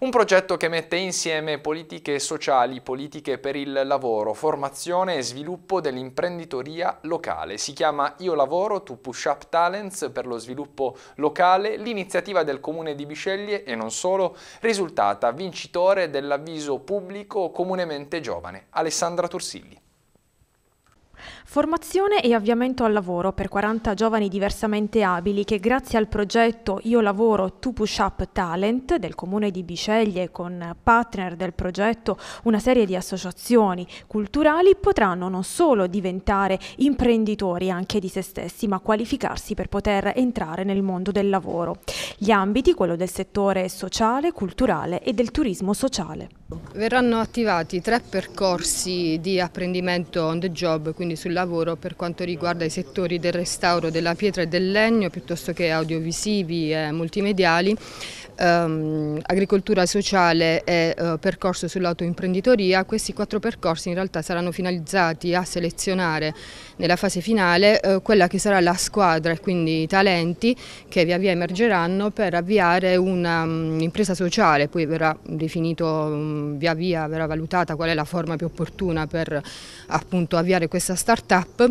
Un progetto che mette insieme politiche sociali, politiche per il lavoro, formazione e sviluppo dell'imprenditoria locale. Si chiama Io Lavoro to Push Up Talents per lo sviluppo locale, l'iniziativa del comune di Bisceglie e non solo, risultata vincitore dell'avviso pubblico comunemente giovane. Alessandra Tursilli. Formazione e avviamento al lavoro per 40 giovani diversamente abili che grazie al progetto Io Lavoro Tu Push Up Talent del comune di Biceglie con partner del progetto una serie di associazioni culturali potranno non solo diventare imprenditori anche di se stessi ma qualificarsi per poter entrare nel mondo del lavoro. Gli ambiti, quello del settore sociale, culturale e del turismo sociale. Verranno attivati tre percorsi di apprendimento on the job, quindi sul lavoro per quanto riguarda i settori del restauro della pietra e del legno, piuttosto che audiovisivi e multimediali, ehm, agricoltura sociale e eh, percorso sull'autoimprenditoria. Questi quattro percorsi in realtà saranno finalizzati a selezionare nella fase finale eh, quella che sarà la squadra e quindi i talenti che via via emergeranno per avviare un'impresa mm, um, sociale, poi verrà definito um, via via verrà valutata qual è la forma più opportuna per appunto avviare questa start-up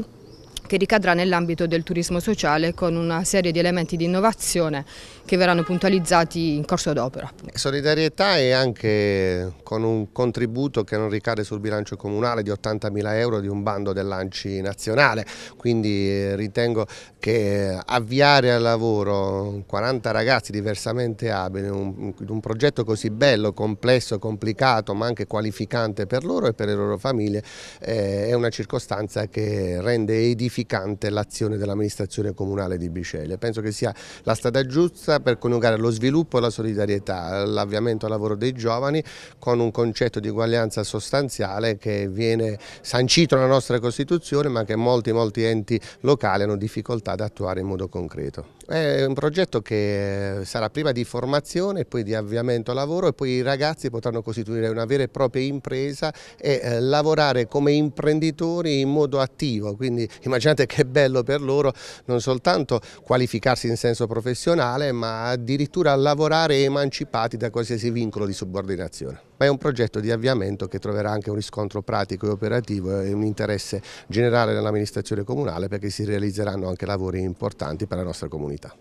che ricadrà nell'ambito del turismo sociale con una serie di elementi di innovazione che verranno puntualizzati in corso d'opera. Solidarietà e anche con un contributo che non ricade sul bilancio comunale di 80.000 euro di un bando del dell'ANCI nazionale, quindi eh, ritengo che eh, avviare al lavoro 40 ragazzi diversamente abili, in un progetto così bello, complesso, complicato ma anche qualificante per loro e per le loro famiglie eh, è una circostanza che rende edificante gratificante l'azione dell'amministrazione comunale di Bicele. Penso che sia la strada giusta per coniugare lo sviluppo e la solidarietà, l'avviamento al lavoro dei giovani con un concetto di uguaglianza sostanziale che viene sancito nella nostra Costituzione ma che molti, molti enti locali hanno difficoltà ad attuare in modo concreto. È un progetto che eh, sarà prima di formazione, poi di avviamento al lavoro e poi i ragazzi potranno costituire una vera e propria impresa e eh, lavorare come imprenditori in modo attivo, quindi immaginate immaginate che bello per loro non soltanto qualificarsi in senso professionale ma addirittura lavorare emancipati da qualsiasi vincolo di subordinazione. Ma è un progetto di avviamento che troverà anche un riscontro pratico e operativo e un interesse generale nell'amministrazione comunale perché si realizzeranno anche lavori importanti per la nostra comunità.